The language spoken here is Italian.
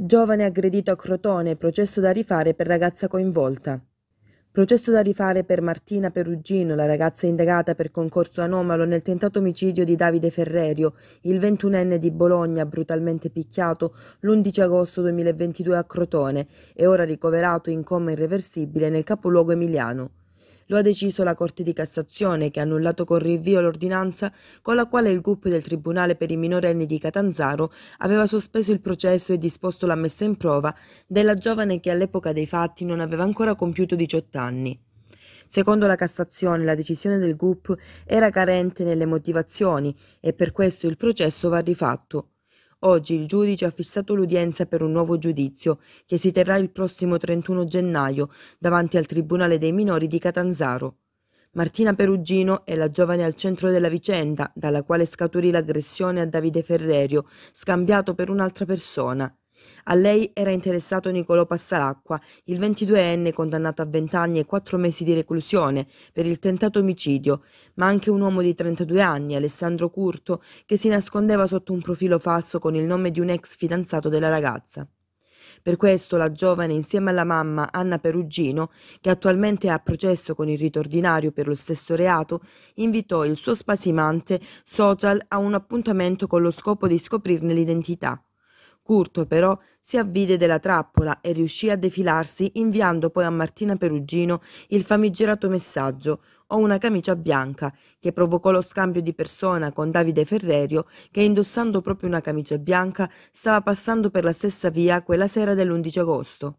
Giovane aggredito a Crotone, processo da rifare per ragazza coinvolta. Processo da rifare per Martina Perugino, la ragazza indagata per concorso anomalo nel tentato omicidio di Davide Ferrerio, il ventunenne di Bologna brutalmente picchiato l'11 agosto 2022 a Crotone e ora ricoverato in coma irreversibile nel capoluogo emiliano. Lo ha deciso la Corte di Cassazione che ha annullato con rinvio l'ordinanza con la quale il GUP del Tribunale per i minorenni di Catanzaro aveva sospeso il processo e disposto la messa in prova della giovane che all'epoca dei fatti non aveva ancora compiuto 18 anni. Secondo la Cassazione la decisione del GUP era carente nelle motivazioni e per questo il processo va rifatto. Oggi il giudice ha fissato l'udienza per un nuovo giudizio che si terrà il prossimo 31 gennaio davanti al Tribunale dei minori di Catanzaro. Martina Perugino è la giovane al centro della vicenda, dalla quale scaturì l'aggressione a Davide Ferrerio, scambiato per un'altra persona. A lei era interessato Nicolò Passalacqua, il 22enne condannato a 20 anni e 4 mesi di reclusione per il tentato omicidio, ma anche un uomo di 32 anni, Alessandro Curto, che si nascondeva sotto un profilo falso con il nome di un ex fidanzato della ragazza. Per questo la giovane, insieme alla mamma Anna Perugino, che attualmente è a processo con il rito ordinario per lo stesso reato, invitò il suo spasimante social a un appuntamento con lo scopo di scoprirne l'identità. Curto però si avvide della trappola e riuscì a defilarsi inviando poi a Martina Perugino il famigerato messaggio ho una camicia bianca che provocò lo scambio di persona con Davide Ferrerio che indossando proprio una camicia bianca stava passando per la stessa via quella sera dell'11 agosto.